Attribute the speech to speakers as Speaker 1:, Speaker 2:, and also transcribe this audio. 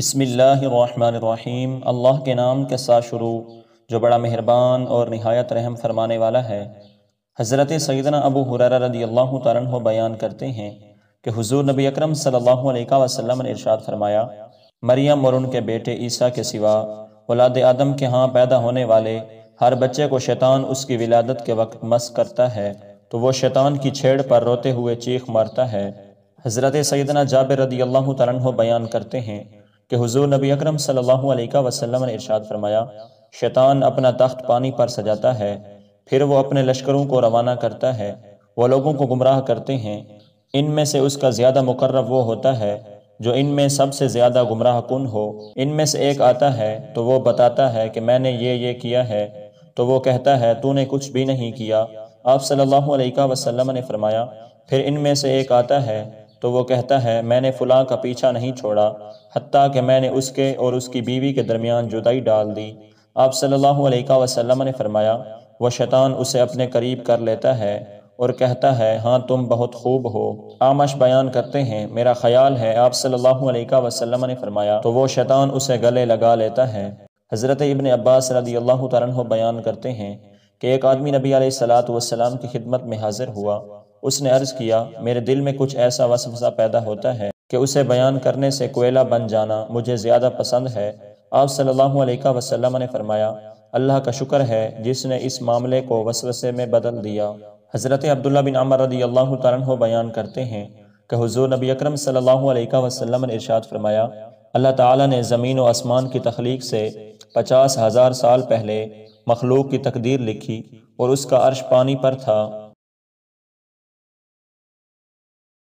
Speaker 1: बसमीम अल्लाह के नाम के साथ शुरू जो बड़ा मेहरबान और नहायत रहम फरमाने वाला है हज़रत सैदना अबू हुरर रदी अल्लाह हो बयान करते हैं कि हुजूर नबी अकरम सल्लल्लाहु अलैहि वसल्लम ने इरशाद फरमाया मरियम और उनके बेटे ईसा के सिवा औलाद आदम के यहाँ पैदा होने वाले हर बच्चे को शैतान उसकी विलादत के वक्त मस करता है तो वह शैतान की छेड़ पर रोते हुए चीख मारता है हज़रत सैदना जाबिर रदी अल्लाह हो बयान करते हैं कि हुजूर नबी अकरम सल्लल्लाहु अलैहि वसल्लम ने इरशाद फरमाया शैतान अपना तख्त पानी पर सजाता है फिर वो अपने लश्करों को रवाना करता है वह लोगों को गुमराह करते हैं इनमें से उसका ज़्यादा मुकर्रब वो होता है जो इनमें सबसे ज़्यादा गुमराह कन हो इनमें से एक आता है तो वो बताता है कि मैंने ये ये किया है तो वो कहता है तूने कुछ भी नहीं किया आप सल्लल्लाहु अलैहि वसल्लम ने फरमाया फिर इनमें से एक आता है तो वो कहता है मैंने फ़लाँ का पीछा नहीं छोड़ा हती कि मैंने उसके और उसकी बीवी के दरमियान जुदाई डाल दी आप सल्लल्लाहु अलैहि वसल्लम ने फरमाया वह शैतान उसे अपने करीब कर लेता है और कहता है हाँ तुम बहुत खूब हो आमश बयान करते हैं मेरा ख्याल है आप सल्लल्लाहु अलैहि वसल्लम ने फरमाया तो वो शैतान उसे गले लगा लेता है हज़रत इबन अब्बास रदी अल्लाह तारन बयान करते हैं कि एक आदमी नबी सलात वसलाम की खिदमत में हाजिर हुआ उसने अर्ज किया मेरे दिल में कुछ ऐसा वसवसा पैदा होता है कि उसे बयान करने से कोयला बन जाना मुझे ज़्यादा पसंद है आप सल्लल्लाहु अलैहि वसल्लम ने फरमाया अल्लाह का शुक्र है जिसने इस मामले को वसवसे में बदल दिया हज़रत अब्दुल्ला बिन अमर रदी अल्लाह तु बयान करते हैं कि हुजूर नबी अकरम सल्लल्लाहु अलैहि वसल्लम ने इरशाद फरमाया अल्लाह ताला ने ज़मीन और आसमान की तख्लीक से पचास हज़ार साल पहले मखलूक की तकदीर लिखी और उसका अर्श पानी पर था